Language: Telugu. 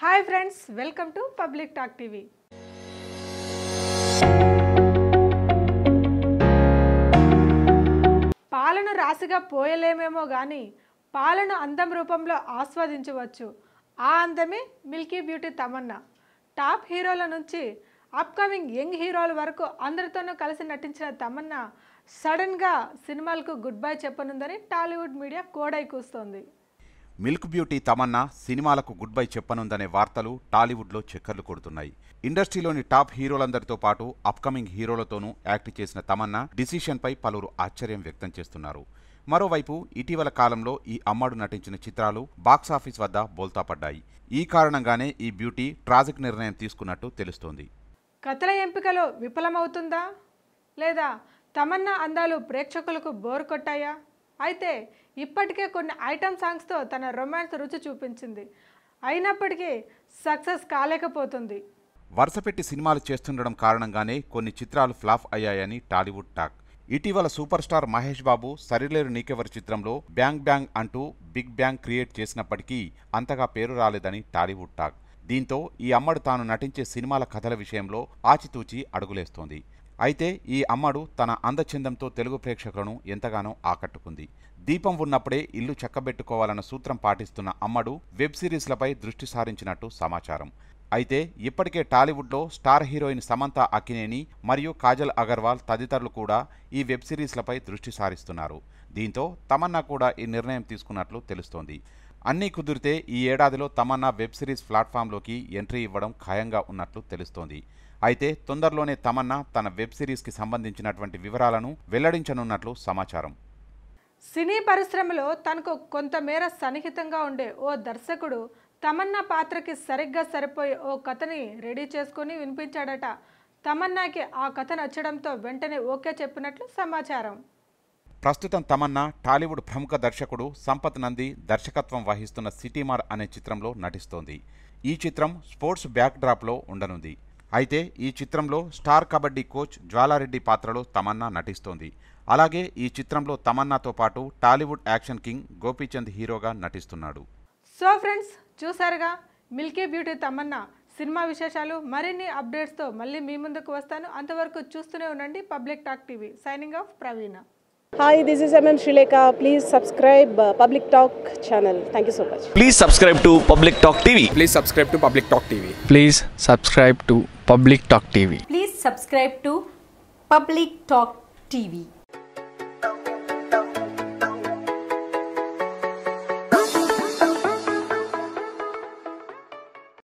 Hi friends welcome to Public Talk TV పాలను రాసిగా పోయలేమేమో కానీ పాలను అందం రూపంలో ఆస్వాదించవచ్చు ఆ అందమే మిల్కీ బ్యూటీ తమన్నా టాప్ హీరోల నుంచి అప్కమింగ్ యంగ్ హీరోల వరకు అందరితోనూ కలిసి నటించిన తమన్నా సడన్గా సినిమాలకు గుడ్ బై చెప్పనుందని టాలీవుడ్ మీడియా కోడై కూస్తోంది మిల్క్ బ్యూటీ తమన్నా సినిమాలకు గుడ్ బై చెప్పనుందనే వార్తలు టాలీవుడ్లో చక్కర్లు కొడుతున్నాయి ఇండస్ట్రీలోని టాప్ హీరోలందరితో పాటు అప్కమింగ్ హీరోలతోనూ యాక్ట్ చేసిన తమన్నా డిసిషన్పై పలువురు ఆశ్చర్యం వ్యక్తం చేస్తున్నారు మరోవైపు ఇటీవల కాలంలో ఈ అమ్మడు నటించిన చిత్రాలు బాక్సాఫీస్ వద్ద బోల్తాపడ్డాయి ఈ కారణంగానే ఈ బ్యూటీ ట్రాజిక్ నిర్ణయం తీసుకున్నట్టు తెలుస్తోంది కథల ఎంపికలో విఫలమవుతుందా లేదా తమన్నా అందాలు ప్రేక్షకులకు బోరు కొట్టాయా అయితే ఇప్పటికే కొన్ని ఐటమ్ సాంగ్స్తో తన రొమాన్స్ రుచి చూపించింది అయినప్పటికీ సక్సెస్ కాలేకపోతుంది వరుసపెట్టి సినిమాలు చేస్తుండడం కారణంగానే కొన్ని చిత్రాలు ఫ్లాప్ అయ్యాయని టాలీవుడ్ టాక్ ఇటీవల సూపర్ స్టార్ మహేష్ బాబు సరిలేరు నీకెవరి చిత్రంలో బ్యాంగ్ బ్యాంగ్ అంటూ బిగ్ బ్యాంగ్ క్రియేట్ చేసినప్పటికీ అంతగా పేరు రాలేదని టాలీవుడ్ టాక్ దీంతో ఈ అమ్మడు తాను నటించే సినిమాల కథల విషయంలో ఆచితూచి అడుగులేస్తోంది అయితే ఈ అమ్మడు తన అందచందంతో తెలుగు ప్రేక్షకులను ఎంతగానో ఆకట్టుకుంది దీపం ఉన్నప్పుడే ఇల్లు చక్కబెట్టుకోవాలన్న సూత్రం పాటిస్తున్న అమ్మడు వెబ్ సిరీస్లపై దృష్టి సారించినట్టు సమాచారం అయితే ఇప్పటికే టాలీవుడ్లో స్టార్ హీరోయిన్ సమంత అకినేని మరియు కాజల్ అగర్వాల్ తదితరులు కూడా ఈ వెబ్ సిరీస్లపై దృష్టి సారిస్తున్నారు దీంతో తమన్నా కూడా ఈ నిర్ణయం తీసుకున్నట్లు తెలుస్తోంది అన్నీ కుదిరితే ఈ ఏడాదిలో తమన్నా వెబ్ సిరీస్ ప్లాట్ఫామ్లోకి ఎంట్రీ ఇవ్వడం ఖాయంగా ఉన్నట్లు తెలుస్తోంది అయితే తొందరలోనే తమన్నా తన వెబ్ సిరీస్కి సంబంధించినటువంటి వివరాలను వెల్లడించనున్నట్లు సమాచారం సినీ పరిశ్రమలో తనకు కొంతమేర సన్నిహితంగా ఉండే ఓ దర్శకుడు తమన్నా పాత్రకి సరిగ్గా సరిపోయే ఓ కథని రెడీ చేసుకుని వినిపించాడట తమన్నాకి ఆ కథ నచ్చడంతో వెంటనే ఓకే చెప్పినట్లు సమాచారం ప్రస్తుతం తమన్నా టాలీవుడ్ ప్రముఖ దర్శకుడు సంపత్ నంది దర్శకత్వం వహిస్తున్న సిటీమార్ అనే చిత్రంలో నటిస్తోంది ఈ చిత్రం స్పోర్ట్స్ బ్యాక్డ్రాప్లో ఉండనుంది అయితే ఈ చిత్రంలో స్టార్ కబడ్డీ కోచ్ జ్వాలారెడ్డి పాత్రలో తమన్నా నటిస్తోంది అలాగే ఈ చిత్రంలో తమన్నాతో పాటు టాలీవుడ్ యాక్షన్ కింగ్ గోపీచంద్ హీరోగా నటిస్తున్నాడు సో ఫ్రెండ్స్ చూసారుగా మిల్కీ బ్యూటీ తమన్నా సినిమా విశేషాలు మరిన్ని అప్డేట్స్తో మళ్ళీ మీ ముందుకు వస్తాను అంతవరకు చూస్తూనే ఉండండి Public Talk TV signing off Praveena Hi, this is MM Shrileka. Please subscribe uh, Public Talk channel. Thank you so much. Please subscribe to Public Talk TV. Please subscribe to Public Talk TV. Please subscribe to Public Talk TV. Please subscribe to Public Talk TV.